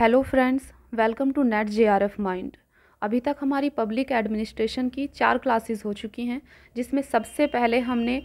hello friends welcome to net J R F mind अभी तक हमारी पब्लिक एडमिनिस्ट्रेशन की चार क्लासेस हो चुकी हैं जिसमें सबसे पहले हमने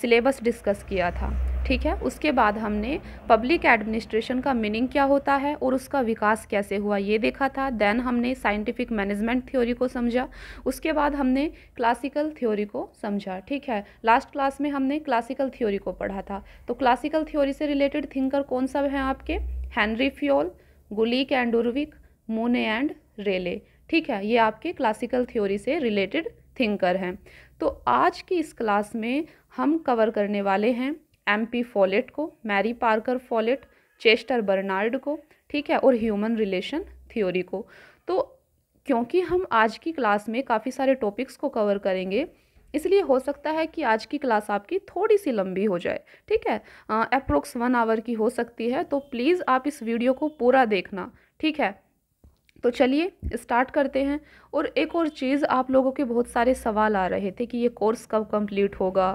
सिलेबस डिस्कस किया था ठीक है उसके बाद हमने पब्लिक एडमिनिस्ट्रेशन का मीनिंग क्या होता है और उसका विकास कैसे हुआ ये देखा था देन हमने साइंटिफिक मैनेजमेंट थ्योरी को समझा उसके बाद हमने क्लासिकल थ्योरी को समझा ठीक है लास्ट क्लास में हमने क्लासिकल थ्योरी को पढ़ा था तो क्लासिकल थ्योरी से रिलेटेड थिंकर कौन सब हैं आपके Henri Fayol Gulick and Urwick Mooney and Reiley ठीक है ये आपके क्लासिकल थ्योरी से रिलेटेड थिंकर हैं तो आज की इस क्लास में हम कवर करने वाले हैं एम पी फॉलेट को Mary Parker Follett Chester Barnard को ठीक है और ह्यूमन रिलेशन थ्योरी को तो क्योंकि हम आज की क्लास में काफ़ी सारे टॉपिक्स को कवर करेंगे इसलिए हो सकता है कि आज की क्लास आपकी थोड़ी सी लंबी हो जाए ठीक है अप्रोक्स वन आवर की हो सकती है तो प्लीज़ आप इस वीडियो को पूरा देखना ठीक है तो चलिए स्टार्ट करते हैं और एक और चीज़ आप लोगों के बहुत सारे सवाल आ रहे थे कि ये कोर्स कब कंप्लीट होगा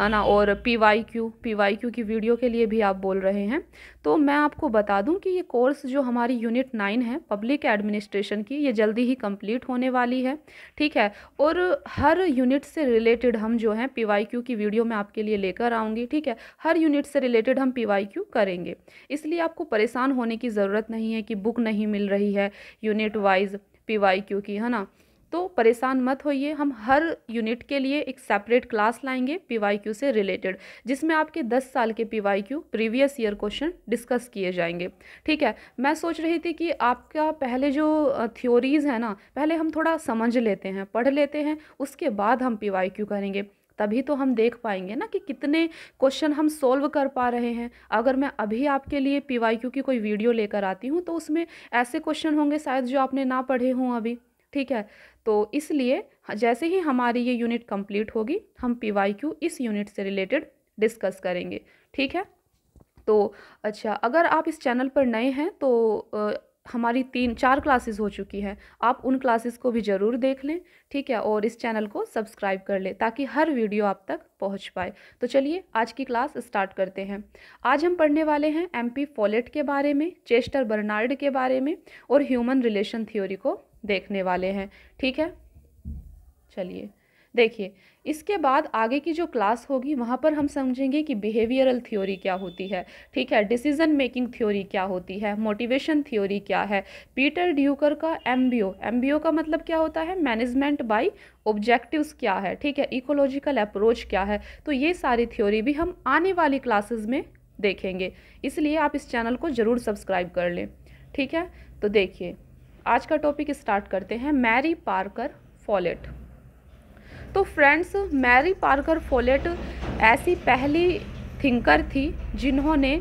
है ना और P Y Q P Y Q की वीडियो के लिए भी आप बोल रहे हैं तो मैं आपको बता दूं कि ये कोर्स जो हमारी यूनिट नाइन है पब्लिक एडमिनिस्ट्रेशन की ये जल्दी ही कंप्लीट होने वाली है ठीक है और हर यूनिट से रिलेटेड हम जो हैं पी वाई क्यू की वीडियो मैं आपके लिए लेकर आऊँगी ठीक है हर यूनिट से रिलेटेड हम पी वाई क्यू करेंगे इसलिए आपको परेशान होने की ज़रूरत नहीं है कि बुक नहीं मिल रही है unit wise P Y Q की है ना तो परेशान मत होइए हम हर यूनिट के लिए एक सेपरेट क्लास लाएंगे पी वाई क्यू से रिलेटेड जिसमें आपके 10 साल के P Y Q previous year question discuss किए जाएंगे ठीक है मैं सोच रही थी कि आपका पहले जो थ्योरीज़ है ना पहले हम थोड़ा समझ लेते हैं पढ़ लेते हैं उसके बाद हम पी वाई क्यू करेंगे तभी तो हम देख पाएंगे ना कि कितने क्वेश्चन हम सोल्व कर पा रहे हैं अगर मैं अभी आपके लिए पी की कोई वीडियो लेकर आती हूँ तो उसमें ऐसे क्वेश्चन होंगे शायद जो आपने ना पढ़े हों अभी ठीक है तो इसलिए जैसे ही हमारी ये यूनिट कंप्लीट होगी हम पी इस यूनिट से रिलेटेड डिस्कस करेंगे ठीक है तो अच्छा अगर आप इस चैनल पर नए हैं तो हमारी तीन चार क्लासेस हो चुकी हैं आप उन क्लासेस को भी ज़रूर देख लें ठीक है और इस चैनल को सब्सक्राइब कर लें ताकि हर वीडियो आप तक पहुंच पाए तो चलिए आज की क्लास स्टार्ट करते हैं आज हम पढ़ने वाले हैं एम पी फॉलेट के बारे में चेस्टर बर्नार्ड के बारे में और ह्यूमन रिलेशन थ्योरी को देखने वाले हैं ठीक है चलिए देखिए इसके बाद आगे की जो क्लास होगी वहाँ पर हम समझेंगे कि बिहेवियरल थ्योरी क्या होती है ठीक है डिसीजन मेकिंग थ्योरी क्या होती है मोटिवेशन थ्योरी क्या है पीटर ड्यूकर का एमबीओ एमबीओ का मतलब क्या होता है मैनेजमेंट बाय ऑब्जेक्टिव्स क्या है ठीक है इकोलॉजिकल अप्रोच क्या है तो ये सारी थ्योरी भी हम आने वाली क्लासेज में देखेंगे इसलिए आप इस चैनल को ज़रूर सब्सक्राइब कर लें ठीक है तो देखिए आज का टॉपिक स्टार्ट करते हैं मैरी पार्कर फॉलेट तो फ्रेंड्स मैरी पार्कर फोलेट ऐसी पहली थिंकर थी जिन्होंने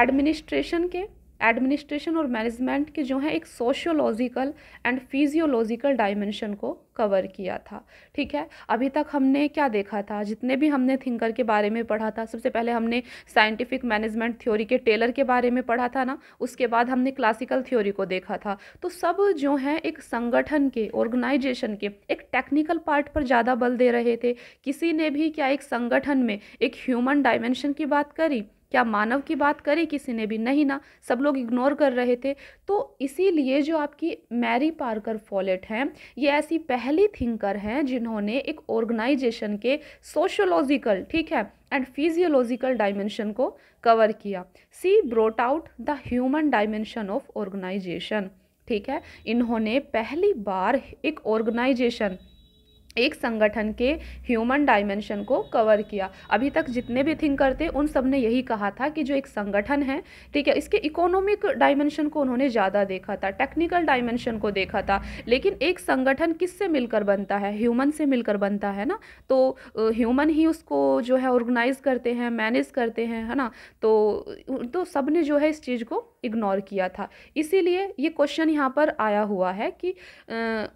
एडमिनिस्ट्रेशन के एडमिनिस्ट्रेशन और मैनेजमेंट के जो हैं एक सोशियोलॉजिकल एंड फिजियोलॉजिकल डायमेंशन को कवर किया था ठीक है अभी तक हमने क्या देखा था जितने भी हमने थिंकर के बारे में पढ़ा था सबसे पहले हमने साइंटिफिक मैनेजमेंट थ्योरी के टेलर के बारे में पढ़ा था ना उसके बाद हमने क्लासिकल थ्योरी को देखा था तो सब जो है एक संगठन के ऑर्गेनाइजेशन के एक टेक्निकल पार्ट पर ज़्यादा बल दे रहे थे किसी ने भी क्या एक संगठन में एक ह्यूमन डायमेंशन की बात करी क्या मानव की बात करें किसी ने भी नहीं ना सब लोग इग्नोर कर रहे थे तो इसीलिए जो आपकी मैरी पार्कर फॉलेट हैं ये ऐसी पहली थिंकर हैं जिन्होंने एक ऑर्गेनाइजेशन के सोशोलॉजिकल ठीक है एंड फिजियोलॉजिकल डायमेंशन को कवर किया she brought out the human dimension of organisation ठीक है इन्होंने पहली बार एक ऑर्गेनाइजेशन एक संगठन के ह्यूमन डायमेंशन को कवर किया अभी तक जितने भी थिंकर थे उन सब ने यही कहा था कि जो एक संगठन है ठीक है इसके इकोनॉमिक डायमेंशन को उन्होंने ज़्यादा देखा था टेक्निकल डायमेंशन को देखा था लेकिन एक संगठन किससे मिलकर बनता है ह्यूमन से मिलकर बनता है ना तो ह्यूमन ही उसको जो है ऑर्गेनाइज करते हैं मैनेज करते हैं है ना तो, तो सब ने जो है इस चीज़ को इग्नोर किया था इसीलिए ये क्वेश्चन यहाँ पर आया हुआ है कि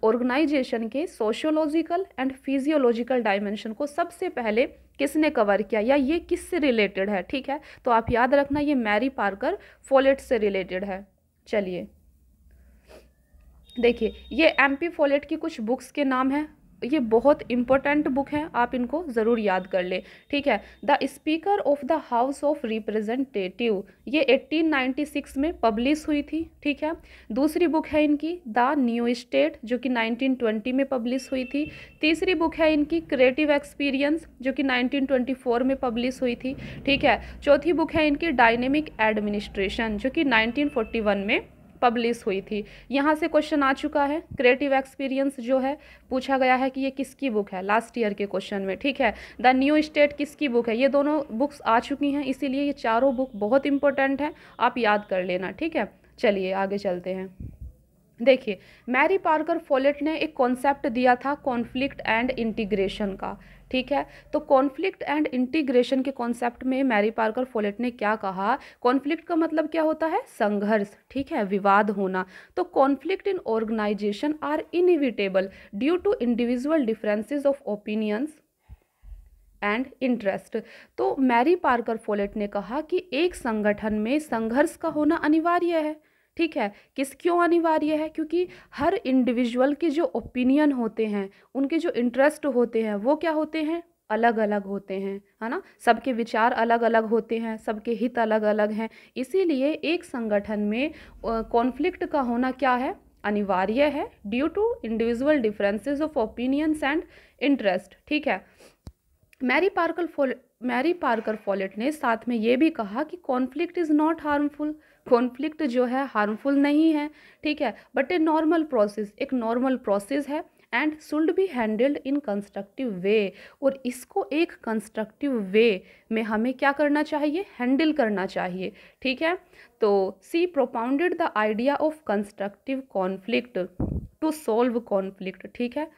ऑर्गेनाइजेशन के सोशोलॉजिकल एंड फिजियोलॉजिकल डायमेंशन को सबसे पहले किसने कवर किया या ये किससे रिलेटेड है ठीक है तो आप याद रखना ये मैरी पार्कर फोलेट से रिलेटेड है चलिए देखिए ये एम पी फोलेट की कुछ बुक्स के नाम हैं ये बहुत इंपॉर्टेंट बुक है आप इनको ज़रूर याद कर लें ठीक है the speaker of the house of representative ये 1896 में पब्लिश हुई थी ठीक है दूसरी बुक है इनकी द न्यू स्टेट जो कि 1920 में पब्लिश हुई थी तीसरी बुक है इनकी क्रिएटिव एक्सपीरियंस जो कि 1924 में पब्लिश हुई थी ठीक है चौथी बुक है इनकी डायनेमिक एडमिनिस्ट्रेशन जो कि नाइनटीन में पब्लिश हुई थी यहाँ से क्वेश्चन आ चुका है क्रिएटिव एक्सपीरियंस जो है पूछा गया है कि ये किसकी बुक है लास्ट ईयर के क्वेश्चन में ठीक है द न्यू स्टेट किसकी बुक है ये दोनों बुक्स आ चुकी हैं इसीलिए ये चारों बुक बहुत इंपॉर्टेंट हैं आप याद कर लेना ठीक है चलिए आगे चलते हैं देखिए मैरी पार्कर फोलेट ने एक कॉन्सेप्ट दिया था कॉन्फ्लिक्ट एंड इंटीग्रेशन का ठीक है तो कॉन्फ्लिक्ट एंड इंटीग्रेशन के कॉन्सेप्ट में मैरी पार्कर फोलेट ने क्या कहा कॉन्फ्लिक्ट का मतलब क्या होता है संघर्ष ठीक है विवाद होना तो conflict in organisation are inevitable due to individual differences of opinions and interest तो मैरी पार्कर फोलेट ने कहा कि एक संगठन में संघर्ष का होना अनिवार्य है ठीक है किस क्यों अनिवार्य है क्योंकि हर इंडिविजुअल के जो ओपिनियन होते हैं उनके जो इंटरेस्ट होते हैं वो क्या होते हैं अलग अलग होते हैं है ना सबके विचार अलग अलग होते हैं सबके हित अलग अलग हैं इसीलिए एक संगठन में कॉन्फ्लिक्ट का होना क्या है अनिवार्य है due to individual differences of opinions and interest ठीक है मैरी पार्कर फॉल मैरी पार्कर फॉलेट ने साथ में ये भी कहा कि conflict is not harmful conflict जो है हार्मफुल नहीं है ठीक है बट ए नॉर्मल प्रोसेस एक नॉर्मल प्रोसेस है and should be handled in constructive way और इसको एक कंस्ट्रक्टिव वे में हमें क्या करना चाहिए हैंडल करना चाहिए ठीक है तो she propounded the idea of constructive conflict to solve conflict ठीक है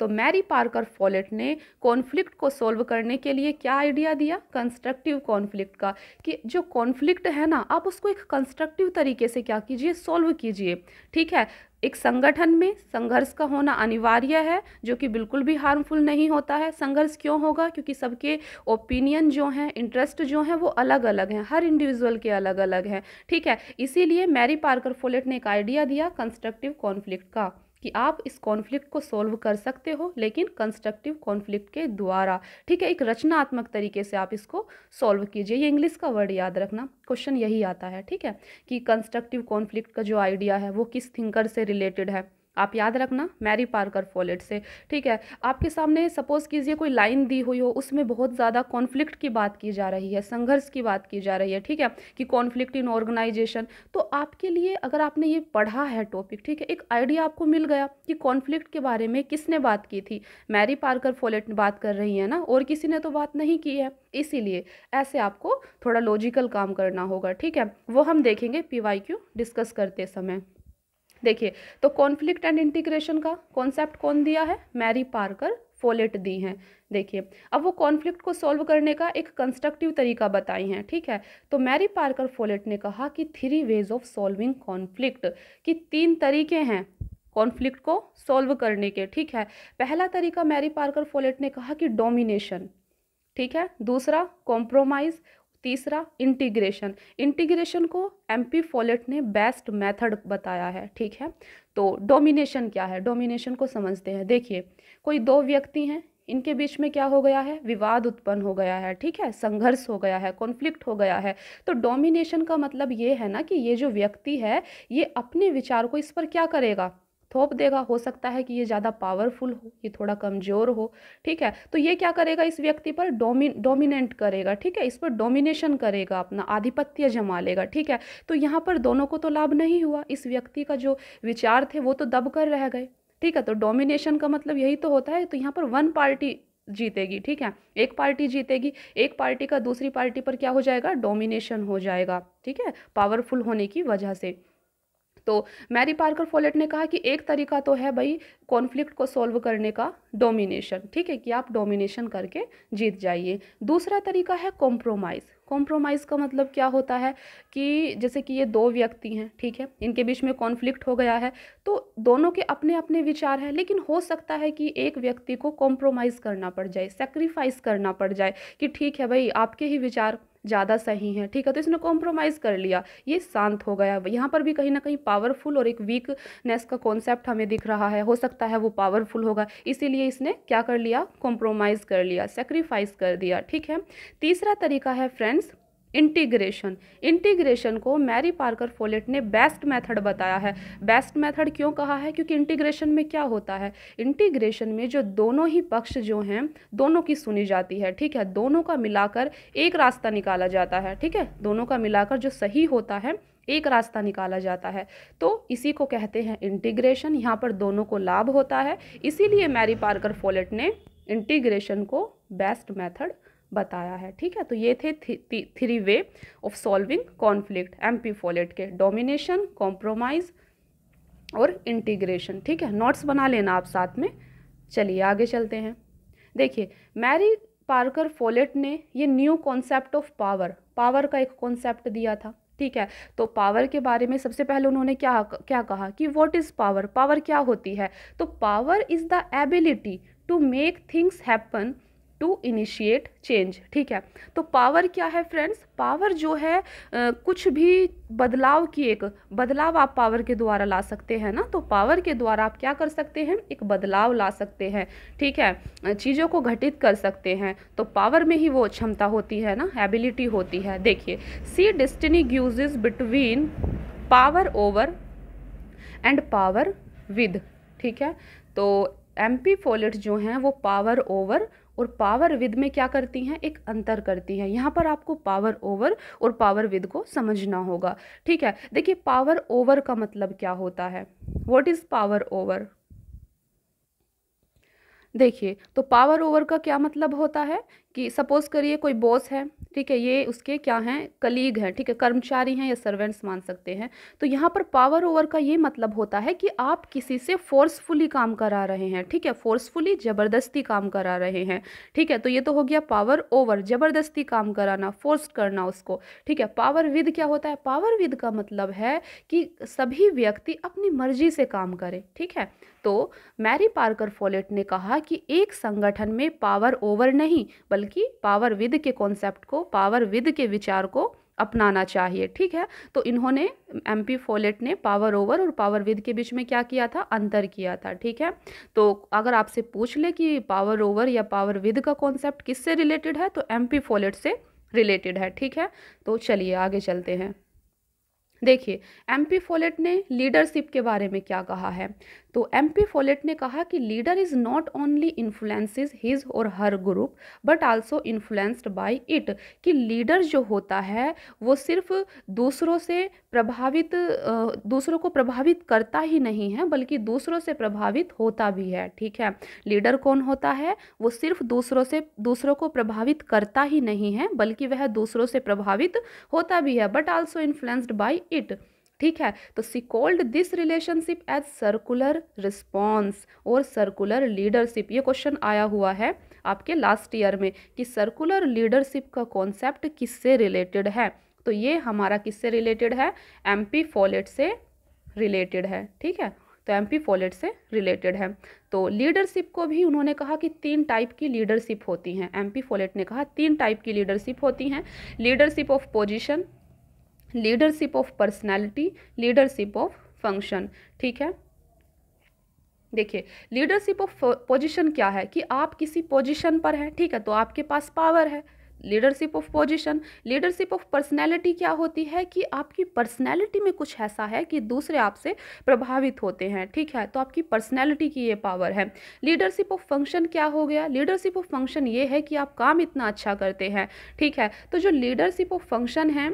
तो मैरी पार्कर फॉलेट ने कॉन्फ्लिक्ट को सॉल्व करने के लिए क्या आइडिया दिया कंस्ट्रक्टिव कॉन्फ्लिक्ट का कि जो कॉन्फ्लिक्ट है ना आप उसको एक कंस्ट्रक्टिव तरीके से क्या कीजिए सॉल्व कीजिए ठीक है एक संगठन में संघर्ष का होना अनिवार्य है जो कि बिल्कुल भी हार्मफुल नहीं होता है संघर्ष क्यों होगा क्योंकि सबके ओपिनियन जो हैं इंटरेस्ट जो हैं वो अलग अलग हैं हर इंडिविजुअल के अलग अलग हैं ठीक है इसीलिए मैरी पार्कर फोलेट ने एक आइडिया दिया कंस्ट्रक्टिव कॉन्फ्लिक्ट का कि आप इस कॉन्फ्लिक्ट को सॉल्व कर सकते हो लेकिन कंस्ट्रक्टिव कॉन्फ्लिक्ट के द्वारा ठीक है एक रचनात्मक तरीके से आप इसको सॉल्व कीजिए ये इंग्लिश का वर्ड याद रखना क्वेश्चन यही आता है ठीक है कि कंस्ट्रक्टिव कॉन्फ्लिक्ट का जो आइडिया है वो किस थिंकर से रिलेटेड है आप याद रखना मैरी पार्कर फॉलेट से ठीक है आपके सामने सपोज़ कीजिए कोई लाइन दी हुई हो उसमें बहुत ज़्यादा कॉन्फ्लिक्ट की बात की जा रही है संघर्ष की बात की जा रही है ठीक है कि कॉन्फ्लिक्ट इन ऑर्गेनाइजेशन तो आपके लिए अगर आपने ये पढ़ा है टॉपिक ठीक है एक आइडिया आपको मिल गया कि कॉन्फ्लिक्ट के बारे में किसने बात की थी मैरी पार्कर फॉलेट बात कर रही है ना और किसी ने तो बात नहीं की है इसीलिए ऐसे आपको थोड़ा लॉजिकल काम करना होगा ठीक है वो हम देखेंगे पी डिस्कस करते समय देखिए तो कॉन्फ्लिक्ट एंड इंटीग्रेशन का कॉन्सेप्ट कौन दिया है मैरी पार्कर फोलेट दी हैं देखिए अब वो कॉन्फ्लिक्ट को सॉल्व करने का एक कंस्ट्रक्टिव तरीका बताई हैं ठीक है तो मैरी पार्कर फोलेट ने कहा कि three ways of solving conflict कि तीन तरीके हैं कॉन्फ्लिक्ट को सॉल्व करने के ठीक है पहला तरीका मैरी पार्कर फोलेट ने कहा कि डोमिनेशन ठीक है दूसरा कॉम्प्रोमाइज तीसरा इंटीग्रेशन इंटीग्रेशन को एमपी फॉलेट ने बेस्ट मेथड बताया है ठीक है तो डोमिनेशन क्या है डोमिनेशन को समझते हैं देखिए कोई दो व्यक्ति हैं इनके बीच में क्या हो गया है विवाद उत्पन्न हो गया है ठीक है संघर्ष हो गया है कॉन्फ्लिक्ट हो गया है तो डोमिनेशन का मतलब ये है ना कि ये जो व्यक्ति है ये अपने विचार को इस पर क्या करेगा थोप तो देगा हो सकता है कि ये ज़्यादा पावरफुल हो ये थोड़ा कमज़ोर हो ठीक है तो ये क्या करेगा इस व्यक्ति पर डोमिन डोमिनेंट करेगा ठीक है इस पर डोमिनेशन करेगा अपना आधिपत्य जमा लेगा ठीक है तो यहाँ पर दोनों को तो लाभ नहीं हुआ इस व्यक्ति का जो विचार थे वो तो दब कर रह गए ठीक है तो डोमिनेशन का मतलब यही तो होता है तो यहाँ पर वन पार्टी जीतेगी ठीक है एक पार्टी जीतेगी एक पार्टी का दूसरी पार्टी पर क्या हो जाएगा डोमिनेशन हो जाएगा ठीक है पावरफुल होने की वजह से तो मैरी पार्कर फॉलेट ने कहा कि एक तरीका तो है भाई कॉन्फ्लिक्ट को सॉल्व करने का डोमिनेशन ठीक है कि आप डोमिनेशन करके जीत जाइए दूसरा तरीका है कॉम्प्रोमाइज़ कॉम्प्रोमाइज़ का मतलब क्या होता है कि जैसे कि ये दो व्यक्ति हैं ठीक है इनके बीच में कॉन्फ्लिक्ट हो गया है तो दोनों के अपने अपने विचार हैं लेकिन हो सकता है कि एक व्यक्ति को कॉम्प्रोमाइज़ करना पड़ जाए सेक्रीफाइस करना पड़ जाए कि ठीक है भाई आपके ही विचार ज़्यादा सही हैं ठीक है तो इसने कॉम्प्रोमाइज़ कर लिया ये शांत हो गया यहाँ पर भी कहीं ना कहीं पावरफुल और एक वीकनेस का कॉन्सेप्ट हमें दिख रहा है हो सकता है वो पावरफुल होगा इसीलिए इसने क्या कर लिया कॉम्प्रोमाइज़ कर लिया सेक्रीफाइस कर दिया ठीक है तीसरा तरीका है फ्रेंड्स इंटीग्रेशन इंटीग्रेशन को मैरी पार्कर फोलेट ने बेस्ट मेथड बताया है बेस्ट मेथड क्यों कहा है क्योंकि इंटीग्रेशन में क्या होता है इंटीग्रेशन में जो दोनों ही पक्ष जो हैं दोनों की सुनी जाती है ठीक है दोनों का मिलाकर एक रास्ता निकाला जाता है ठीक है दोनों का मिलाकर जो सही होता है एक रास्ता निकाला जाता है तो इसी को कहते हैं इंटीग्रेशन यहाँ पर दोनों को लाभ होता है इसीलिए मैरी पार्कर फोलेट ने इंटीग्रेशन को बेस्ट मैथड बताया है ठीक है तो ये थे three way of solving conflict MP Follett के डोमिनेशन कॉम्प्रोमाइज और इंटीग्रेशन ठीक है नोट्स बना लेना आप साथ में चलिए आगे चलते हैं देखिए मैरी पार्कर फोलेट ने ये new concept of power power का एक कॉन्सेप्ट दिया था ठीक है तो पावर के बारे में सबसे पहले उन्होंने क्या क्या कहा कि व्हाट इज़ पावर पावर क्या होती है तो power is the ability to make things happen to initiate change ठीक है तो पावर क्या है फ्रेंड्स पावर जो है आ, कुछ भी बदलाव की एक बदलाव आप पावर के द्वारा ला सकते हैं ना तो पावर के द्वारा आप क्या कर सकते हैं एक बदलाव ला सकते हैं ठीक है चीज़ों को घटित कर सकते हैं तो पावर में ही वो क्षमता होती है ना एबिलिटी होती है देखिए she distinguishes between power over and power with ठीक है तो एम पी जो हैं वो पावर ओवर और पावर विद में क्या करती हैं एक अंतर करती हैं यहाँ पर आपको पावर ओवर और पावर विद को समझना होगा ठीक है देखिए पावर ओवर का मतलब क्या होता है वॉट इज़ पावर ओवर देखिए तो पावर ओवर का क्या मतलब होता है कि सपोज़ करिए कोई बॉस है ठीक है ये उसके क्या हैं कलीग हैं ठीक है कर्मचारी हैं या सर्वेंट्स मान सकते हैं तो यहाँ पर पावर ओवर का ये मतलब होता है कि आप किसी से फोर्सफुली काम करा रहे हैं ठीक है फोर्सफुली ज़बरदस्ती काम करा रहे हैं ठीक है तो ये तो हो गया पावर ओवर ज़बरदस्ती काम कराना फोर्स करना उसको ठीक है पावर विद क्या होता है पावर विद का मतलब है कि सभी व्यक्ति अपनी मर्जी से काम करे ठीक है तो मैरी पार्कर फॉलेट ने कहा कि एक संगठन में पावर ओवर नहीं बल्कि बल्कि पावर विद के कॉन्सेप्ट को पावर विद के विचार को अपनाना चाहिए ठीक है तो इन्होंने एम पी फोलेट ने पावर ओवर और पावर विद के बीच में क्या किया था अंतर किया था ठीक है तो अगर आपसे पूछ ले कि पावर ओवर या पावर विद का कॉन्सेप्ट किससे रिलेटेड है तो एम पी फोलेट से रिलेटेड है ठीक है तो चलिए आगे चलते हैं देखिए एम पी फोलेट ने लीडरशिप के बारे में क्या कहा है तो एम पी फोलेट ने कहा कि leader is not only influence his or her group but also influenced by it कि लीडर जो होता है वो सिर्फ दूसरों से प्रभावित दूसरों को प्रभावित करता ही नहीं है बल्कि दूसरों से प्रभावित होता भी है ठीक है लीडर कौन होता है वो सिर्फ दूसरों से दूसरों को प्रभावित करता ही नहीं है बल्कि वह दूसरों से प्रभावित होता भी है but also influenced by it ठीक है तो she called this relationship as circular response और सर्कुलर लीडरशिप ये क्वेश्चन आया हुआ है आपके लास्ट ईयर में कि सर्कुलर लीडरशिप का कॉन्सेप्ट किससे रिलेटेड है तो ये हमारा किससे रिलेटेड है एम पी फॉलेट से रिलेटेड है ठीक है तो एम पी फॉलेट से रिलेटेड है तो लीडरशिप को भी उन्होंने कहा कि तीन टाइप की लीडरशिप होती हैं एम पी फॉलेट ने कहा तीन टाइप की लीडरशिप होती हैं leadership of position leadership of personality leadership of function ठीक है देखिए लीडरशिप ऑफ पोजिशन क्या है कि आप किसी पोजिशन पर हैं ठीक है तो आपके पास पावर है leadership of position leadership of personality क्या होती है कि आपकी पर्सनैलिटी में कुछ ऐसा है कि दूसरे आपसे प्रभावित होते हैं ठीक है तो आपकी पर्सनैलिटी की ये पावर है लीडरशिप ऑफ फंक्शन क्या हो गया लीडरशिप ऑफ फंक्शन ये है कि आप काम इतना अच्छा करते हैं ठीक है तो जो लीडरशिप ऑफ फंक्शन है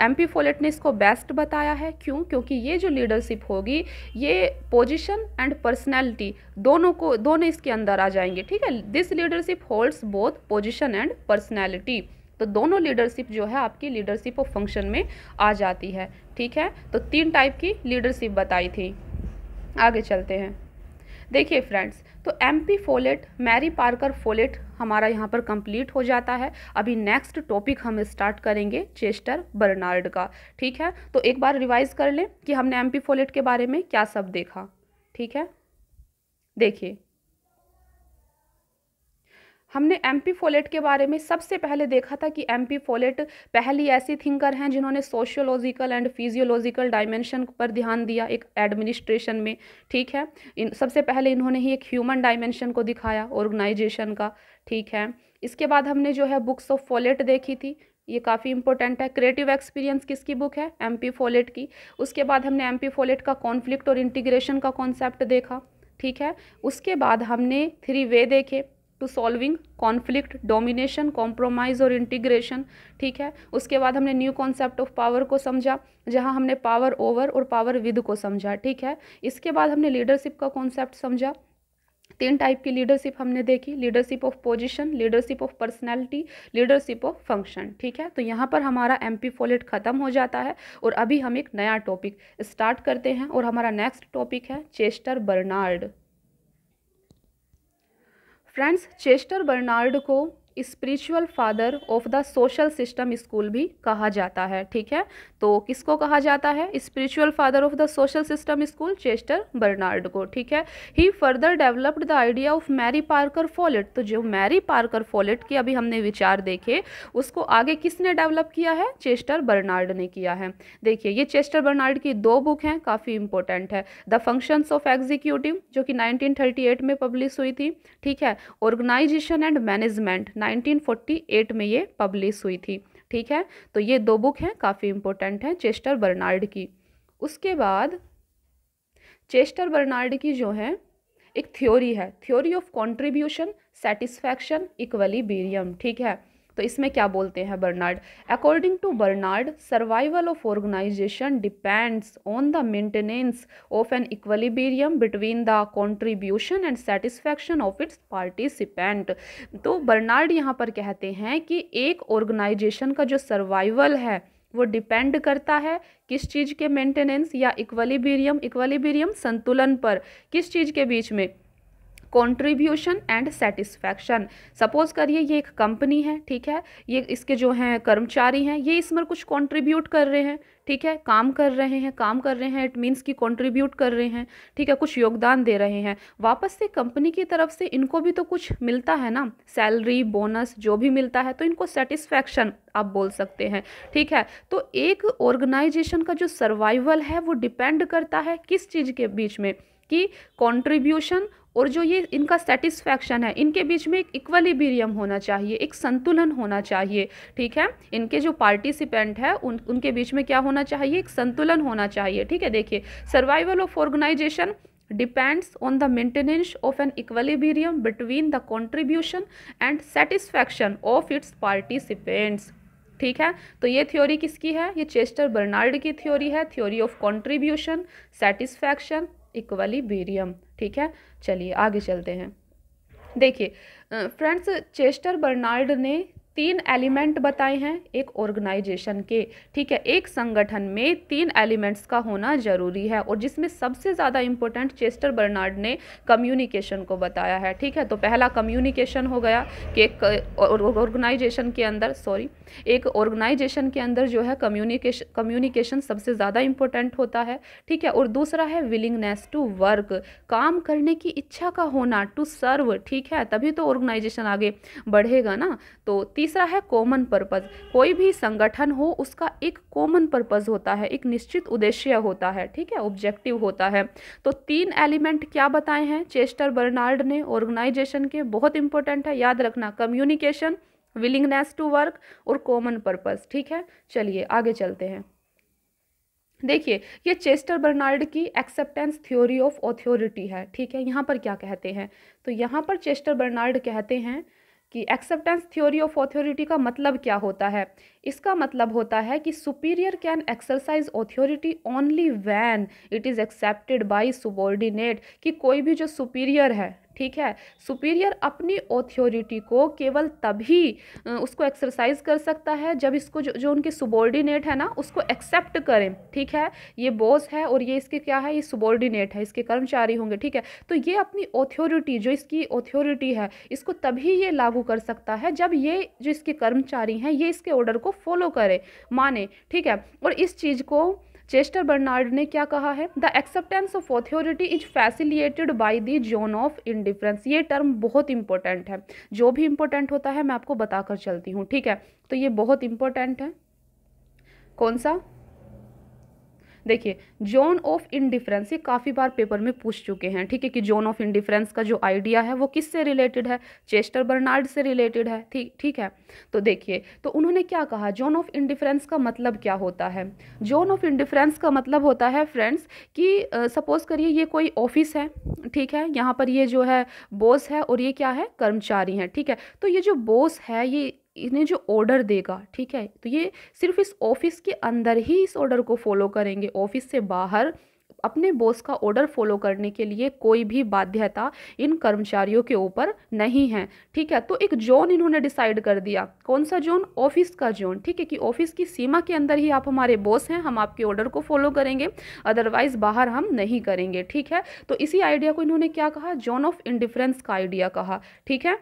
एम पी फोलेट ने इसको बेस्ट बताया है क्यों क्योंकि ये जो लीडरशिप होगी ये पोजिशन एंड पर्सनैलिटी दोनों को दोनों इसके अंदर आ जाएंगे ठीक है this leadership holds both position and personality तो दोनों लीडरशिप जो है आपकी लीडरशिप और फंक्शन में आ जाती है ठीक है तो तीन टाइप की लीडरशिप बताई थी आगे चलते हैं देखिए फ्रेंड्स तो M P Follett Mary Parker Follett हमारा यहाँ पर कंप्लीट हो जाता है अभी नेक्स्ट टॉपिक हम स्टार्ट करेंगे चेस्टर बर्नार्ड का ठीक है तो एक बार रिवाइज कर लें कि हमने एम पी फोलेट के बारे में क्या सब देखा ठीक है देखिए हमने एम पी फोलेट के बारे में सबसे पहले देखा था कि एम पी फोलेट पहली ऐसी थिंकर हैं जिन्होंने सोशियोलॉजिकल एंड फिजियोलॉजिकल डायमेंशन पर ध्यान दिया एक एडमिनिस्ट्रेशन में ठीक है इन सबसे पहले इन्होंने ही एक ह्यूमन डायमेंशन को दिखाया ऑर्गेनाइजेशन का ठीक है इसके बाद हमने जो है बुक्स ऑफ फोलेट देखी थी ये काफ़ी इंपॉर्टेंट है क्रिएटिव एक्सपीरियंस किसकी बुक है एम पी फोलेट की उसके बाद हमने एम पी फोलेट का कॉन्फ्लिक्ट और इंटीग्रेशन का कॉन्सेप्ट देखा ठीक है उसके बाद हमने थ्री वे देखे to solving conflict domination compromise और इंटीग्रेशन ठीक है उसके बाद हमने न्यू कॉन्सेप्ट ऑफ पावर को समझा जहां हमने पावर ओवर और पावर विद को समझा ठीक है इसके बाद हमने लीडरशिप का कॉन्सेप्ट समझा तीन टाइप की लीडरशिप हमने देखी leadership of position leadership of personality leadership of function ठीक है तो यहाँ पर हमारा एम पी ख़त्म हो जाता है और अभी हम एक नया टॉपिक स्टार्ट करते हैं और हमारा नेक्स्ट टॉपिक है Chester Barnard friends Chester Barnard को spiritual father of the social system school भी कहा जाता है ठीक है तो किसको कहा जाता है spiritual father of the social system school Chester Barnard को ठीक है he further developed the idea of Mary Parker Follett तो जो मैरी पार्कर फॉलेट की अभी हमने विचार देखे उसको आगे किसने डेवलप किया है चेस्टर बर्नार्ड ने किया है देखिए ये चेस्टर बर्नार्ड की दो बुक हैं काफ़ी इंपॉर्टेंट है द फंक्शंस ऑफ एग्जीक्यूटिव जो कि 1938 में पब्लिश हुई थी ठीक है ऑर्गेनाइजेशन एंड मैनेजमेंट 1948 में ये पब्लिश हुई थी ठीक है तो ये दो बुक हैं काफ़ी इम्पोर्टेंट हैं चेस्टर बर्नार्ड की उसके बाद चेस्टर बर्नार्ड की जो है एक थ्योरी है theory of contribution satisfaction equilibrium ठीक है तो इसमें क्या बोलते हैं Barnard according to Barnard survival of organisation depends on the maintenance of an equilibrium between the contribution and satisfaction of its participant तो बर्नार्ड यहाँ पर कहते हैं कि एक ऑर्गेनाइजेशन का जो सर्वाइवल है वो डिपेंड करता है किस चीज़ के मेंटेनेंस या इक्वलीबेरियम इक्वलीबेरियम संतुलन पर किस चीज़ के बीच में कॉन्ट्रीब्यूशन एंड सेटिस्फैक्शन सपोज करिए ये एक कंपनी है ठीक है ये इसके जो हैं कर्मचारी हैं ये इसमें कुछ कॉन्ट्रीब्यूट कर रहे हैं ठीक है काम कर रहे हैं काम कर रहे हैं इट मीन्स कि कंट्रीब्यूट कर रहे हैं ठीक है कुछ योगदान दे रहे हैं वापस से कंपनी की तरफ से इनको भी तो कुछ मिलता है ना सैलरी बोनस जो भी मिलता है तो इनको सेटिस्फैक्शन आप बोल सकते हैं ठीक है तो एक ऑर्गेनाइजेशन का जो सर्वाइवल है वो डिपेंड करता है किस चीज़ के बीच में कि कॉन्ट्रीब्यूशन और जो ये इनका सेटिस्फैक्शन है इनके बीच में एक इक्वलीबीरियम होना चाहिए एक संतुलन होना चाहिए ठीक है इनके जो पार्टिसिपेंट है उन उनके बीच में क्या होना चाहिए एक संतुलन होना चाहिए ठीक है देखिए survival of organisation depends on the maintenance of an equilibrium between the contribution and satisfaction of its participants ठीक है तो ये थ्योरी किसकी है ये चेस्टर बर्नाल्ड की थ्योरी है theory of contribution satisfaction equilibrium ठीक है चलिए आगे चलते हैं देखिए फ्रेंड्स चेस्टर बर्नाल्ड ने तीन एलिमेंट बताए हैं एक ऑर्गेनाइजेशन के ठीक है एक संगठन में तीन एलिमेंट्स का होना ज़रूरी है और जिसमें सबसे ज़्यादा इम्पोर्टेंट चेस्टर बर्नार्ड ने कम्युनिकेशन को बताया है ठीक है तो पहला कम्युनिकेशन हो गया कि एक ऑर्गेनाइजेशन के अंदर सॉरी एक ऑर्गेनाइजेशन के अंदर जो है कम्युनिकेशन कम्युनिकेशन सबसे ज़्यादा इम्पोर्टेंट होता है ठीक है और दूसरा है विलिंगनेस टू वर्क काम करने की इच्छा का होना टू सर्व ठीक है तभी तो ऑर्गेनाइजेशन आगे बढ़ेगा ना तो तीसरा है कॉमन पर्पज़ कोई भी संगठन हो उसका एक कॉमन पर्पज़ होता है एक निश्चित उद्देश्य होता है ठीक है ऑब्जेक्टिव होता है तो तीन एलिमेंट क्या बताए हैं चेस्टर बर्नार्ड ने ऑर्गेनाइजेशन के बहुत इंपॉर्टेंट है याद रखना कम्युनिकेशन विलिंगनेस टू वर्क और कॉमन पर्पज़ ठीक है चलिए आगे चलते हैं देखिए ये चेस्टर बर्नार्ड की एक्सेप्टेंस थ्योरी ऑफ अथॉरिटी है ठीक है यहाँ पर क्या कहते हैं तो यहाँ पर चेस्टर बर्नार्ड कहते हैं कि एक्सेप्टेंस थ्योरी ऑफ ऑथोरिटी का मतलब क्या होता है इसका मतलब होता है कि superior can exercise authority only when it is accepted by subordinate कि कोई भी जो सुपीरियर है ठीक है सुपीरियर अपनी ऑथोरिटी को केवल तभी उसको एक्सरसाइज कर सकता है जब इसको जो जो उनके सुबॉर्डिनेट है ना उसको एक्सेप्ट करें ठीक है ये बॉस है और ये इसके क्या है ये सुबॉर्डिनेट है इसके कर्मचारी होंगे ठीक है तो ये अपनी ऑथोरिटी जो इसकी ऑथोरिटी है इसको तभी ये लागू कर सकता है जब ये जो इसके कर्मचारी हैं ये इसके ऑर्डर को फॉलो करें माने ठीक है और इस चीज़ को चेस्टर बर्नार्ड ने क्या कहा है the acceptance of authority is facilitated by the zone of indifference ये टर्म बहुत इंपॉर्टेंट है जो भी इंपॉर्टेंट होता है मैं आपको बताकर चलती हूँ ठीक है तो ये बहुत इंपॉर्टेंट है कौन सा देखिए जोन ऑफ इंडिफरेंस ये काफ़ी बार पेपर में पूछ चुके हैं ठीक है कि जोन ऑफ इंडिफरेंस का जो आइडिया है वो किससे रिलेटेड है चेस्टर बर्नार्ड से रिलेटेड है ठीक ठीक है तो देखिए तो उन्होंने क्या कहा जोन ऑफ इंडिफ्रेंस का मतलब क्या होता है जोन ऑफ इंडिफ्रेंस का मतलब होता है फ्रेंड्स कि सपोज़ करिए ये कोई ऑफिस है ठीक है यहाँ पर ये जो है बोस है और ये क्या है कर्मचारी हैं ठीक है तो ये जो बोस है ये इन्हें जो ऑर्डर देगा ठीक है तो ये सिर्फ इस ऑफिस के अंदर ही इस ऑर्डर को फॉलो करेंगे ऑफिस से बाहर अपने बॉस का ऑर्डर फॉलो करने के लिए कोई भी बाध्यता इन कर्मचारियों के ऊपर नहीं है ठीक है तो एक जोन इन्होंने डिसाइड कर दिया कौन सा जोन ऑफिस का जोन ठीक है कि ऑफिस की सीमा के अंदर ही आप हमारे बॉस हैं हम आपके ऑर्डर को फॉलो करेंगे अदरवाइज बाहर हम नहीं करेंगे ठीक है तो इसी आइडिया को इन्होंने क्या कहा जोन ऑफ इंडिफरेंस का आइडिया कहा ठीक है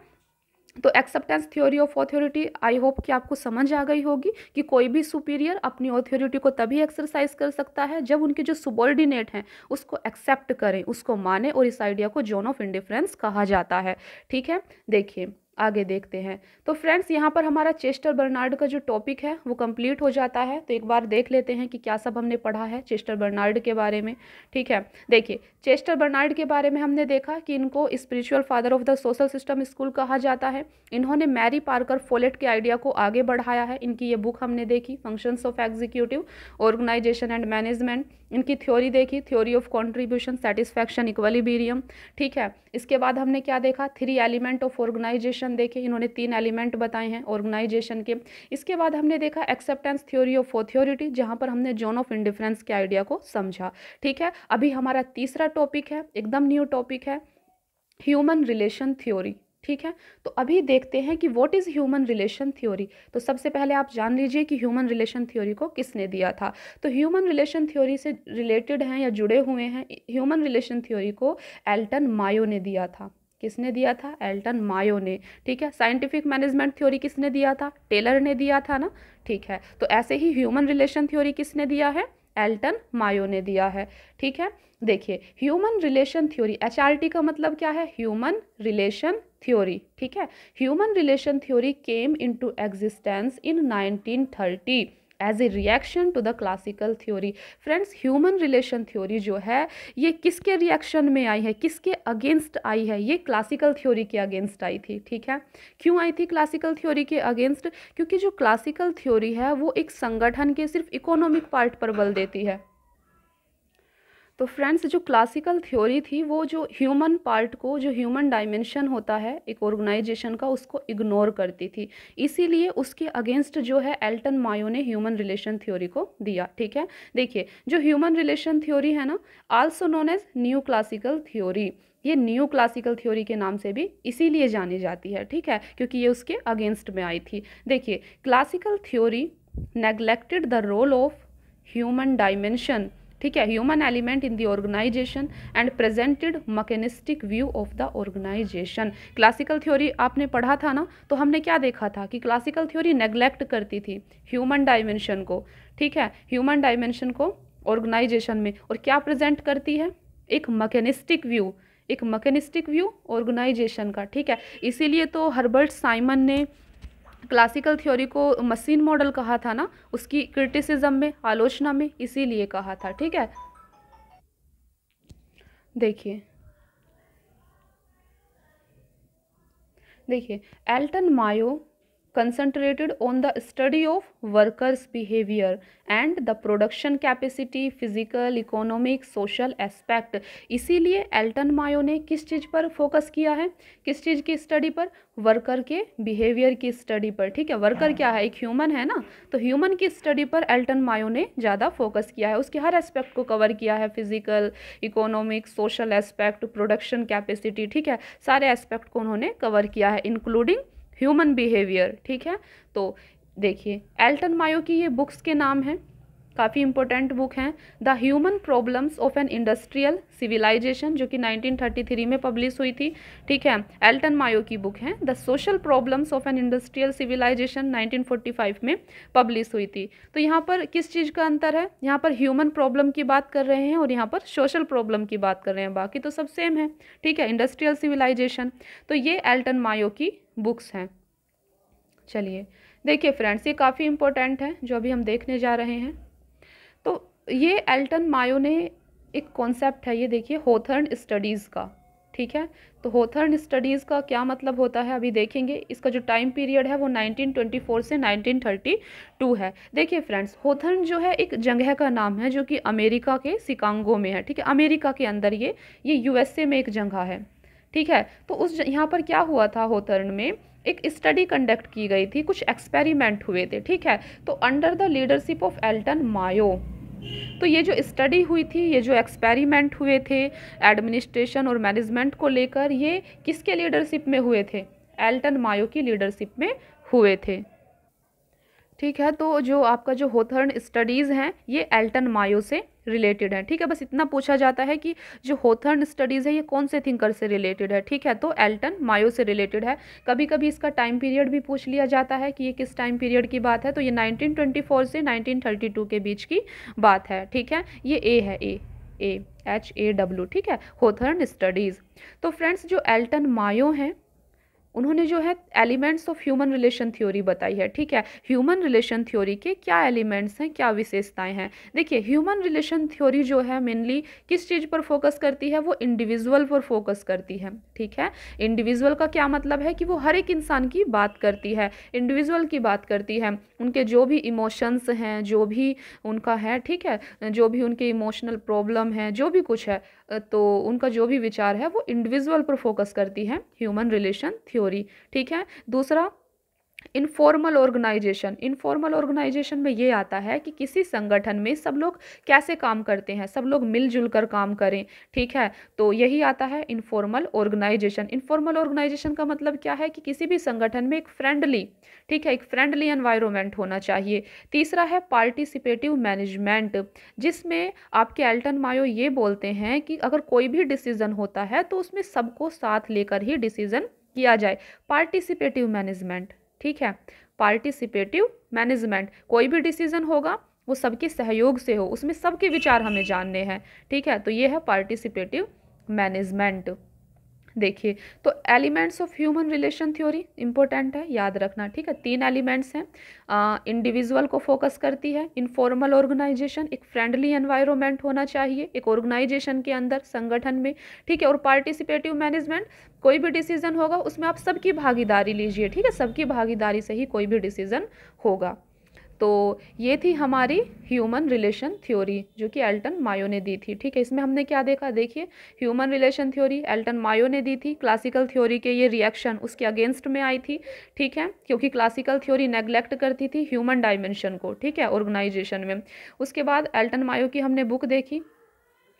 तो acceptance theory of authority I hope कि आपको समझ आ गई होगी कि कोई भी सुपीरियर अपनी ऑथोरिटी को तभी एक्सरसाइज कर सकता है जब उनके जो सुबॉर्डिनेट हैं उसको एक्सेप्ट करें उसको माने और इस आइडिया को जोन ऑफ इंडिफरेंस कहा जाता है ठीक है देखिए आगे देखते हैं तो फ्रेंड्स यहाँ पर हमारा चेस्टर बर्नार्ड का जो टॉपिक है वो कंप्लीट हो जाता है तो एक बार देख लेते हैं कि क्या सब हमने पढ़ा है चेस्टर बर्नार्ड के बारे में ठीक है देखिए चेस्टर बर्नार्ड के बारे में हमने देखा कि इनको spiritual father of the social system school कहा जाता है इन्होंने मैरी पार्कर फोलेट के आइडिया को आगे बढ़ाया है इनकी ये बुक हमने देखी functions of executive organisation and management इनकी थ्योरी देखी theory of contribution satisfaction equilibrium ठीक है इसके बाद हमने क्या देखा थ्री एलिमेंट ऑफ ऑर्गेनाइजेशन देखे इन्होंने तीन एलिमेंट बताए हैं ऑर्गेनाइजेशन के इसके बाद हमने देखा एक्सेप्टेंस थ्योरी ऑफ ऑथ्योरिटी जहाँ पर हमने जोन ऑफ इंडिफ्रेंस के आइडिया को समझा ठीक है अभी हमारा तीसरा टॉपिक है एकदम न्यू टॉपिक है ह्यूमन रिलेशन थ्योरी ठीक है तो अभी देखते हैं कि what is human relation theory तो सबसे पहले आप जान लीजिए कि ह्यूमन रिलेशन थ्योरी को किसने दिया था तो ह्यूमन रिलेशन थ्योरी से रिलेटेड हैं या जुड़े हुए हैं ह्यूमन रिलेशन थ्योरी को एल्टन मायो ने दिया था किसने दिया था एल्टन मायो ने ठीक है साइंटिफिक मैनेजमेंट थ्योरी किसने दिया था टेलर ने दिया था ना ठीक है तो ऐसे ही ह्यूमन रिलेशन थ्योरी किसने दिया है एल्टन मायो ने दिया है ठीक है देखिए ह्यूमन रिलेशन थ्योरी एच का मतलब क्या है ह्यूमन रिलेशन थ्योरी ठीक है human relation theory came into existence in 1930 as a reaction to the classical theory friends human relation theory जो है ये किसके रिएक्शन में आई है किसके अगेंस्ट आई है ये क्लासिकल थ्योरी के अगेंस्ट आई थी ठीक है क्यों आई थी क्लासिकल थ्योरी के अगेंस्ट क्योंकि जो क्लासिकल थ्योरी है वो एक संगठन के सिर्फ इकोनॉमिक पार्ट पर बल देती है तो फ्रेंड्स जो क्लासिकल थ्योरी थी वो जो ह्यूमन पार्ट को जो ह्यूमन डायमेंशन होता है एक ऑर्गेनाइजेशन का उसको इग्नोर करती थी इसीलिए उसके अगेंस्ट जो है एल्टन मायो ने ह्यूमन रिलेशन थ्योरी को दिया ठीक है देखिए जो ह्यूमन रिलेशन थ्योरी है ना also known as new classical theory ये न्यू क्लासिकल थ्योरी के नाम से भी इसीलिए जानी जाती है ठीक है क्योंकि ये उसके अगेंस्ट में आई थी देखिए classical theory neglected the role of human dimension ठीक है human element in the organisation and presented mechanistic view of the organisation classical theory आपने पढ़ा था ना तो हमने क्या देखा था कि क्लासिकल थ्योरी नेग्लेक्ट करती थी ह्यूमन डायमेंशन को ठीक है ह्यूमन डायमेंशन को ऑर्गेनाइजेशन में और क्या प्रेजेंट करती है एक मकेनिस्टिक व्यू एक मकेनिस्टिक व्यू ऑर्गेनाइजेशन का ठीक है इसीलिए तो हर्बर्ट साइमन ने क्लासिकल थ्योरी को मशीन मॉडल कहा था ना उसकी क्रिटिसिज्म में आलोचना में इसीलिए कहा था ठीक है देखिए देखिए Elton Mayo concentrated on the study of workers behavior and the production capacity physical economic social aspect इसीलिए एल्टन मायो ने किस चीज़ पर फोकस किया है किस चीज़ की स्टडी पर वर्कर के बिहेवियर की स्टडी पर ठीक है वर्कर क्या है एक ह्यूमन है ना तो ह्यूमन की स्टडी पर एल्टन मायो ने ज़्यादा फोकस किया है उसके हर एस्पेक्ट को कवर किया है physical economic social aspect production capacity ठीक है सारे एस्पेक्ट को उन्होंने कवर किया है इंक्लूडिंग ह्यूमन बिहेवियर ठीक है तो देखिए एल्टन मायो की ये बुक्स के नाम हैं काफ़ी इंपॉर्टेंट बुक हैं the human problems of an industrial civilisation जो कि 1933 में पब्लिश हुई थी ठीक है एल्टन मायो की बुक है the social problems of an industrial civilisation 1945 में पब्लिश हुई थी तो यहाँ पर किस चीज़ का अंतर है यहाँ पर ह्यूमन प्रॉब्लम की बात कर रहे हैं और यहाँ पर सोशल प्रॉब्लम की बात कर रहे हैं बाकी तो सब सेम है ठीक है इंडस्ट्रियल सिविलाइजेशन तो ये एल्टन मायो की बुक्स हैं चलिए देखिए फ्रेंड्स ये काफ़ी इंपॉर्टेंट है जो अभी हम देखने जा रहे हैं ये एल्टन मायो ने एक कॉन्सेप्ट है ये देखिए होथर्न स्टडीज़ का ठीक है तो होथर्न स्टडीज़ का क्या मतलब होता है अभी देखेंगे इसका जो टाइम पीरियड है वो 1924 से 1932 है देखिए फ्रेंड्स होथर्न जो है एक जगह का नाम है जो कि अमेरिका के शिकांगो में है ठीक है अमेरिका के अंदर ये ये यूएसए में एक जगह है ठीक है तो उस यहाँ पर क्या हुआ था होथर्न में एक स्टडी कंडक्ट की गई थी कुछ एक्सपेरिमेंट हुए थे ठीक है तो under the leadership of Elton Mayo तो ये जो स्टडी हुई थी ये जो एक्सपेरिमेंट हुए थे एडमिनिस्ट्रेशन और मैनेजमेंट को लेकर ये किसके लीडरशिप में हुए थे एल्टन मायो की लीडरशिप में हुए थे ठीक है तो जो आपका जो होथर्न स्टडीज़ हैं ये एल्टन मायो से रिलेटेड है ठीक है बस इतना पूछा जाता है कि जो होथर्न स्टडीज़ है ये कौन से थिंकर से रिलेटेड है ठीक है तो एल्टन मायो से रिलेटेड है कभी कभी इसका टाइम पीरियड भी पूछ लिया जाता है कि ये किस टाइम पीरियड की बात है तो ये 1924 से 1932 के बीच की बात है ठीक है ये ए है ए एच ए डब्ल्यू ठीक है होथर्न स्टडीज़ तो फ्रेंड्स जो एल्टन मायो हैं उन्होंने जो है elements of human relation theory बताई है ठीक है ह्यूमन रिलेशन थ्योरी के क्या एलिमेंट्स हैं क्या विशेषताएं हैं देखिए ह्यूमन रिलेशन थ्योरी जो है मेनली किस चीज़ पर फोकस करती है वो इंडिविजुअल पर फोकस करती है ठीक है इंडिविजुअल का क्या मतलब है कि वो हर एक इंसान की बात करती है इंडिविजुअल की बात करती है उनके जो भी इमोशंस हैं जो भी उनका है ठीक है जो भी उनके इमोशनल प्रॉब्लम है जो भी कुछ है तो उनका जो भी विचार है वो इंडिविजुअल पर फोकस करती है ह्यूमन रिलेशन थ्योरी ठीक है दूसरा इनफॉर्मल ऑर्गेनाइजेशन इनफॉर्मल ऑर्गेनाइजेशन में ये आता है कि किसी संगठन में सब लोग कैसे काम करते हैं सब लोग मिलजुल कर काम करें ठीक है तो यही आता है इनफॉर्मल ऑर्गेनाइजेशन इनफॉर्मल ऑर्गेनाइजेशन का मतलब क्या है कि किसी भी संगठन में एक फ्रेंडली ठीक है एक फ्रेंडली एनवायरमेंट होना चाहिए तीसरा है पार्टिसिपेटिव मैनेजमेंट जिसमें आपके एल्टन मायो ये बोलते हैं कि अगर कोई भी डिसीज़न होता है तो उसमें सबको साथ लेकर ही डिसीज़न किया जाए पार्टिसिपेटिव मैनेजमेंट ठीक है पार्टिसिपेटिव मैनेजमेंट कोई भी डिसीजन होगा वो सबके सहयोग से हो उसमें सबके विचार हमें जानने हैं ठीक है तो ये है पार्टिसिपेटिव मैनेजमेंट देखिए तो elements of human relation theory important है याद रखना ठीक है तीन एलिमेंट्स हैं इंडिविजुअल को फोकस करती है इनफॉर्मल ऑर्गेनाइजेशन एक फ्रेंडली एनवायरनमेंट होना चाहिए एक ऑर्गेनाइजेशन के अंदर संगठन में ठीक है और पार्टिसिपेटिव मैनेजमेंट कोई भी डिसीजन होगा उसमें आप सबकी भागीदारी लीजिए ठीक है सबकी भागीदारी से ही कोई भी डिसीजन होगा तो ये थी हमारी ह्यूमन रिलेशन थ्योरी जो कि एल्टन मायो ने दी थी ठीक है इसमें हमने क्या देखा देखिए human relation theory Elton Mayo ने दी थी क्लासिकल थ्योरी के ये रिएक्शन उसके अगेंस्ट में आई थी ठीक है क्योंकि क्लासिकल थ्योरी नेग्लेक्ट करती थी ह्यूमन डायमेंशन को ठीक है ऑर्गेनाइजेशन में उसके बाद एल्टन मायो की हमने बुक देखी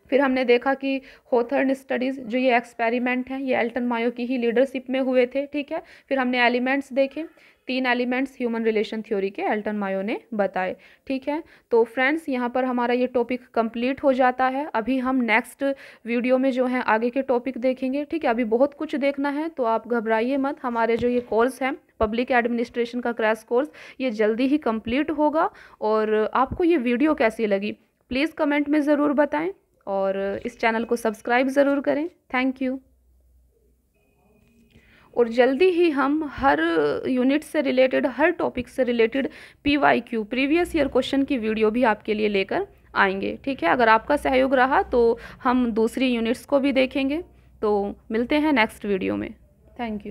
फिर हमने देखा कि होथर्न स्टडीज़ जो ये एक्सपेरिमेंट हैं ये एल्टन मायो की ही लीडरशिप में हुए थे ठीक है फिर हमने एलिमेंट्स देखे तीन एलिमेंट्स ह्यूमन रिलेशन थ्योरी के एल्टन मायो ने बताए ठीक है तो फ्रेंड्स यहाँ पर हमारा ये टॉपिक कंप्लीट हो जाता है अभी हम नेक्स्ट वीडियो में जो है आगे के टॉपिक देखेंगे ठीक है अभी बहुत कुछ देखना है तो आप घबराइए मत हमारे जो ये कोर्स हैं पब्लिक एडमिनिस्ट्रेशन का क्रैश कोर्स ये जल्दी ही कम्प्लीट होगा और आपको ये वीडियो कैसी लगी प्लीज़ कमेंट में ज़रूर बताएँ और इस चैनल को सब्सक्राइब ज़रूर करें थैंक यू और जल्दी ही हम हर यूनिट से रिलेटेड हर टॉपिक से related P Y Q previous year question की वीडियो भी आपके लिए लेकर आएंगे ठीक है अगर आपका सहयोग रहा तो हम दूसरी यूनिट्स को भी देखेंगे तो मिलते हैं नेक्स्ट वीडियो में थैंक यू